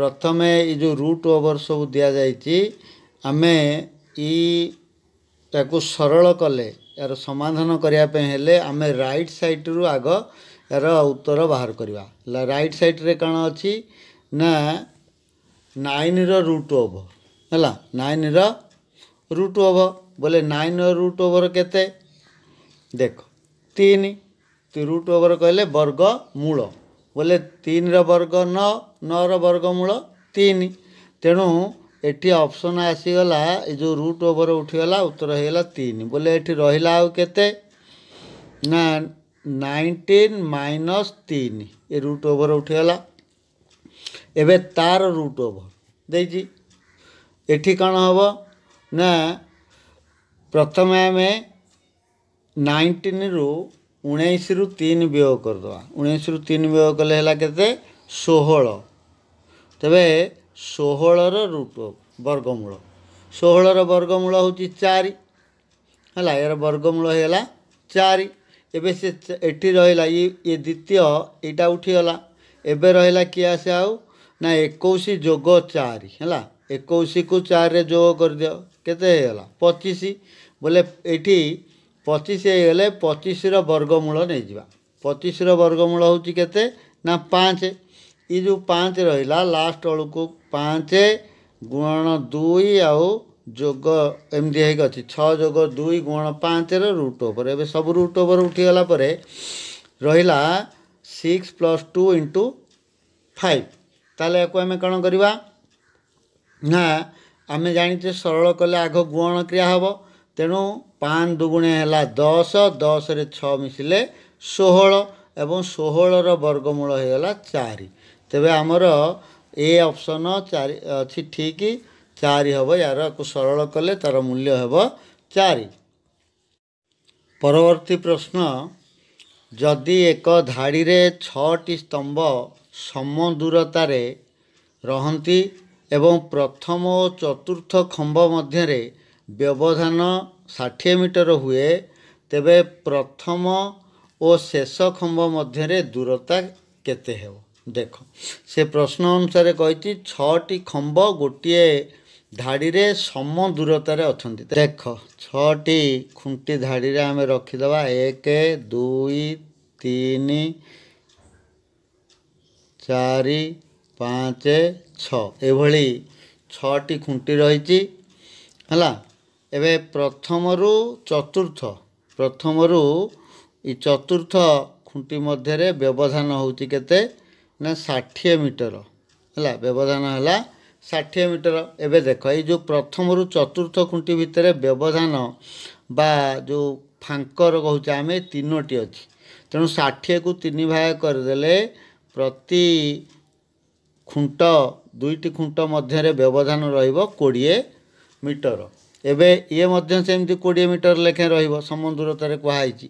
ପ୍ରଥମେ ଏଇ ଯେଉଁ ରୁଟ୍ ଓଭର୍ ସବୁ ଦିଆଯାଇଛି ଆମେ ଇ ତାକୁ ସରଳ କଲେ ଏହାର ସମାଧାନ କରିବା ପାଇଁ ହେଲେ ଆମେ ରାଇଟ୍ ସାଇଟ୍ରୁ ଆଗ ଏହାର ଉତ୍ତର ବାହାର କରିବା ହେଲା ରାଇଟ୍ ସାଇଟ୍ରେ କ'ଣ ଅଛି ନା ନାଇନ୍ର ରୁଟ୍ ଓଭର୍ ହେଲା ନାଇନ୍ର ରୁଟ୍ ଓଭ ବୋଲେ ନାଇନ୍ର ରୁଟ୍ ଓଭର କେତେ ଦେଖ ତିନି ରୁଟ୍ ଓଭର କହିଲେ ବର୍ଗ ମୂଳ ବୋଲେ ତିନିର ବର୍ଗ ନଅ ନଅର ବର୍ଗ ମୂଳ ତିନି ତେଣୁ एटी ऑप्शन आसीगला जो रूट ओवर उठीगला उत्तर होगा तीन बोले ये रहा के ना नाइंटीन माइनस तीन ये रुट ओवर उठीगला एवं तार रुट ओवर देठी कौन हम ना प्रथम आम नाइंटीन रु उन्नीस रु तीन वियोग करदे उन्नीस रु तीन वियोग कले षोह तेरे ଷୋହଳର ରୂପ ବର୍ଗମୂଳ ଷୋହଳର ବର୍ଗମୂଳ ହେଉଛି ଚାରି ହେଲା ଏହାର ବର୍ଗମୂଳ ହେଲା ଚାରି ଏବେ ସେ ଏଠି ରହିଲା ଇଏ ଇଏ ଦ୍ୱିତୀୟ ଏଇଟା ଉଠିଗଲା ଏବେ ରହିଲା କିଏ ଆସେ ଆଉ ନା ଏକୋଇଶ ଯୋଗ ଚାରି ହେଲା ଏକୋଇଶକୁ ଚାରିରେ ଯୋଗ କରିଦିଅ କେତେ ହେଇଗଲା ପଚିଶ ବୋଲେ ଏଇଠି ପଚିଶ ହେଇଗଲେ ପଚିଶର ବର୍ଗମୂଳ ନେଇଯିବା ପଚିଶର ବର୍ଗମୂଳ ହେଉଛି କେତେ ନା ପାଞ୍ଚ ଏ ଯେଉଁ ପାଞ୍ଚ ରହିଲା ଲାଷ୍ଟ ବେଳକୁ ପାଞ୍ଚ ଗୁଣ ଦୁଇ ଆଉ ଯୋଗ ଏମିତି ହେଇକି ଅଛି ଛଅ ଯୋଗ ଦୁଇ ଗୁଣ ପାଞ୍ଚର ରୁଟ୍ ଓଭର ଏବେ ସବୁ ରୁଟ୍ ଓଭର ଉଠିଗଲା ପରେ ରହିଲା six plus two into five ତାହେଲେ ଏହାକୁ ଆମେ କ'ଣ କରିବା ନା ଆମେ ଜାଣିଛେ ସରଳ କଲେ ଆଗ ଗୁଣ କ୍ରିୟା ହେବ ତେଣୁ ପାଞ୍ଚ ଦୁଗୁଣେ ହେଲା ଦଶ ଦଶରେ ଛଅ ମିଶିଲେ ଷୋହଳ ଏବଂ ଷୋହଳର ବର୍ଗମୂଳ ହେଇଗଲା ଚାରି ତେବେ ଆମର ଏ ଅପସନ୍ ଚାରି ଅଛି ଠିକ୍ ଚାରି ହେବ ୟାରକୁ ସରଳ କଲେ ତା'ର ମୂଲ୍ୟ ହେବ ଚାରି ପରବର୍ତ୍ତୀ ପ୍ରଶ୍ନ ଯଦି ଏକ ଧାଡ଼ିରେ ଛଅଟି ସ୍ତମ୍ଭ ସମଦୂରତାରେ ରହନ୍ତି ଏବଂ ପ୍ରଥମ ଓ ଚତୁର୍ଥ ଖମ୍ବ ମଧ୍ୟରେ ବ୍ୟବଧାନ ଷାଠିଏ ମିଟର ହୁଏ ତେବେ ପ୍ରଥମ ଓ ଶେଷ ଖମ୍ବ ମଧ୍ୟରେ ଦୂରତା କେତେ ହେବ ଦେଖ ସେ ପ୍ରଶ୍ନ ଅନୁସାରେ କହିଛି ଛଅଟି ଖମ୍ବ ଗୋଟିଏ ଧାଡ଼ିରେ ସମ ଦୂରତାରେ ଅଛନ୍ତି ଦେଖ ଛଅଟି ଖୁଣ୍ଟି ଧାଡ଼ିରେ ଆମେ ରଖିଦେବା ଏକ ଦୁଇ ତିନି ଚାରି ପାଞ୍ଚ ଛଅ ଏଭଳି ଛଅଟି ଖୁଣ୍ଟି ରହିଛି ହେଲା ଏବେ ପ୍ରଥମରୁ ଚତୁର୍ଥ ପ୍ରଥମରୁ ଏ ଚତୁର୍ଥ ଖୁଣ୍ଟି ମଧ୍ୟରେ ବ୍ୟବଧାନ ହେଉଛି କେତେ ନା ଷାଠିଏ ମିଟର ହେଲା ବ୍ୟବଧାନ ହେଲା ଷାଠିଏ ମିଟର ଏବେ ଦେଖ ଏଇ ଯେଉଁ ପ୍ରଥମରୁ ଚତୁର୍ଥ ଖୁଣ୍ଟି ଭିତରେ ବ୍ୟବଧାନ ବା ଯେଉଁ ଫାଙ୍କର କହୁଛେ ଆମେ ତିନୋଟି ଅଛି ତେଣୁ ଷାଠିଏକୁ ତିନି ଭାଗ କରିଦେଲେ ପ୍ରତି ଖୁଣ୍ଟ ଦୁଇଟି ଖୁଣ୍ଟ ମଧ୍ୟରେ ବ୍ୟବଧାନ ରହିବ କୋଡ଼ିଏ ମିଟର ଏବେ ଇଏ ମଧ୍ୟ ସେମିତି କୋଡ଼ିଏ ମିଟର ଲେଖାଏଁ ରହିବ ସମୁଦ୍ରତରେ କୁହାହେଇଛି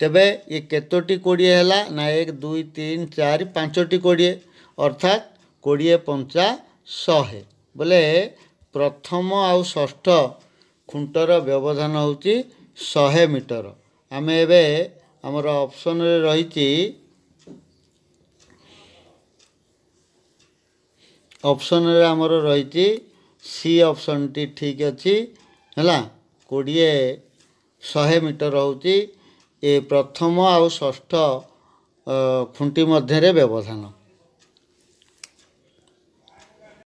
ତେବେ ଇଏ କେତୋଟି କୋଡ଼ିଏ ହେଲା ନା ଏକ ଦୁଇ ତିନି ଚାରି ପାଞ୍ଚଟି କୋଡ଼ିଏ ଅର୍ଥାତ୍ କୋଡ଼ିଏ ପଞ୍ଚା ଶହେ ବୋଲେ ପ୍ରଥମ ଆଉ ଷଷ୍ଠ ଖୁଣ୍ଟର ବ୍ୟବଧାନ ହେଉଛି ଶହେ ମିଟର ଆମେ ଏବେ ଆମର ଅପସନରେ ରହିଛି ଅପସନରେ ଆମର ରହିଛି ସି ଅପସନ୍ଟି ଠିକ୍ ଅଛି ହେଲା କୋଡ଼ିଏ ଶହେ ମିଟର ହେଉଛି ଏ ପ୍ରଥମ ଆଉ ଷଷ୍ଠ ଖୁଣ୍ଟି ମଧ୍ୟରେ ବ୍ୟବଧାନ